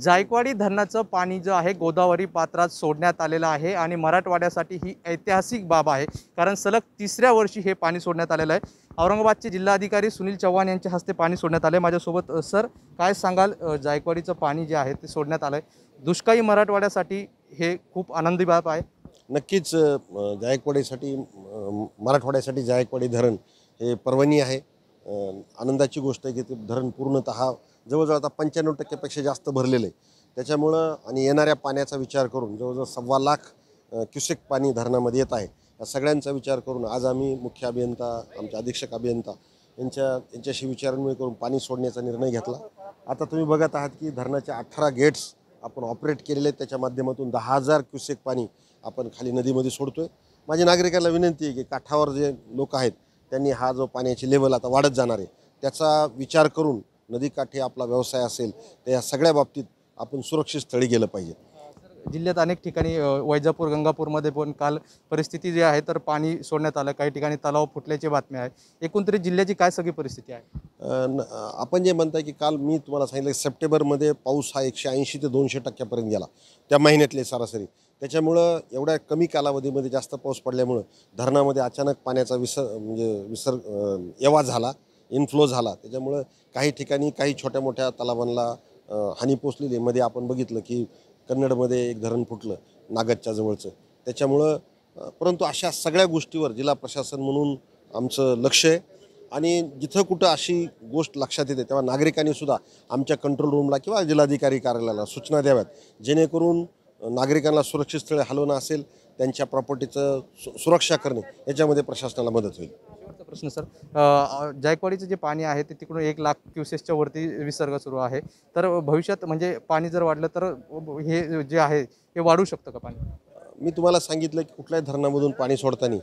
जायकवाडी धरणाचं पाणी जे आहे गोदावरी पात्रात सोडण्यात आलेलं आहे आणि मराठवाड्यासाठी ही ऐतिहासिक बाब आहे कारण सलग तिसऱ्या वर्षी हे पाणी सोडण्यात आलेलं आहे औरंगाबादचे जिल्हाधिकारी सुनील चव्हाण यांच्या हस्ते पाणी सोडण्यात आलं आहे माझ्यासोबत सर काय सांगाल जायकवाडीचं पाणी जे आहे ते सोडण्यात आलं आहे दुष्काळी मराठवाड्यासाठी हे खूप आनंदी बाब आहे नक्कीच जायकवाडीसाठी मराठवाड्यासाठी जायकवाडी धरण हे पर्वणी आहे आनंदाची गोष्ट आहे की ते धरण पूर्णतः जवळजवळ आता पंच्याण्णव टक्केपेक्षा जास्त भरलेलं आहे त्याच्यामुळं आणि येणाऱ्या पाण्याचा विचार करून जवळजवळ सव्वा लाख क्युसेक पाणी धरणामध्ये येत आहे या सगळ्यांचा विचार करून आज आम्ही मुख्य अभियंता आमचे अधीक्षक अभियंता यांच्या यांच्याशी विचारांमुळे करून पाणी सोडण्याचा निर्णय घेतला आता तुम्ही बघत आहात की धरणाच्या अठरा गेट्स आपण ऑपरेट केलेले आहेत त्याच्या माध्यमातून दहा हजार क्युसेक पाणी आपण खाली नदीमध्ये सोडतो आहे माझ्या नागरिकांना विनंती आहे की काठावर जे लोक आहेत त्यांनी हा जो पाण्याची लेवल आता वाढत जाणार आहे त्याचा विचार करून नदीकाठी आपला व्यवसाय असेल तर या सगळ्या बाबतीत आपण सुरक्षित स्थळी गेलं पाहिजे जिल्ह्यात अनेक ठिकाणी वैजापूर गंगापूरमध्ये पण काल परिस्थिती जी आहे तर पाणी सोडण्यात आलं काही ठिकाणी तलाव फुटल्याची बातमी आहे एकूणतरी जिल्ह्याची काय सगळी परिस्थिती आहे आपण जे म्हणताय की काल मी तुम्हाला सांगितलं सप्टेंबरमध्ये पाऊस हा एकशे ऐंशी ते दोनशे टक्क्यापर्यंत गेला त्या महिन्यातले सरासरी त्याच्यामुळं एवढ्या कमी कालावधीमध्ये जास्त पाऊस पडल्यामुळं धरणामध्ये अचानक पाण्याचा विसर म्हणजे विसर्ग एवा झाला इनफ्लो झाला त्याच्यामुळं काही ठिकाणी काही छोट्या मोठ्या तलावांना हानी पोचलेली मध्ये आपण बघितलं की कन्नडमध्ये एक धरण फुटलं नागदच्या जवळचं त्याच्यामुळं परंतु अशा सगळ्या गोष्टीवर जिल्हा प्रशासन म्हणून आमचं लक्ष आहे आणि जिथं कुठं अशी गोष्ट लक्षात येते तेव्हा नागरिकांनी सुद्धा आमच्या कंट्रोल रूमला किंवा जिल्हाधिकारी कार्यालयाला सूचना द्याव्यात जेणेकरून नागरिकांना सुरक्षित स्थळे हलवणं असेल त्यांच्या प्रॉपर्टीचं सु सुरक्षा करणे याच्यामध्ये प्रशासनाला मदत होईल प्रश्न सर जायकवाडीचं जे पाणी आहे ते तिकडून एक लाख क्युसेसच्या वरती विसर्ग सुरू आहे तर भविष्यात म्हणजे पाणी जर वाढलं तर हे जे आहे हे वाढू शकतं का पाणी मी तुम्हाला सांगितलं की कुठल्याही धरणामधून पाणी सोडताना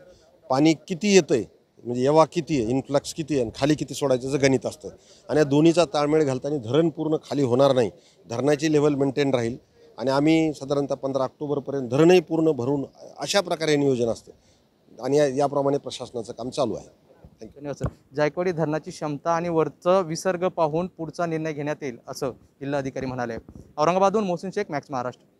पाणी किती येतं आहे म्हणजे येवा किती आहे इन्फ्लक्स किती आहे आणि खाली किती सोडायचं जर गणित असतं आणि या दोन्हीचा ताळमेळ घालताना धरण पूर्ण खाली होणार नाही धरणाची लेवल मेंटेन राहील आणि आम्ही साधारणतः पंधरा ऑक्टोबरपर्यंत धरणही पूर्ण भरून अशा प्रकारे नियोजन असतं आणि याप्रमाणे प्रशासनाचं काम चालू आहे जायकवाडी धरणाची क्षमता आणि वरचं विसर्ग पाहून पुढचा निर्णय घेण्यात येईल असं जिल्हाधिकारी म्हणाले औरंगाबादहून मोसिन शेख मॅक्स महाराष्ट्र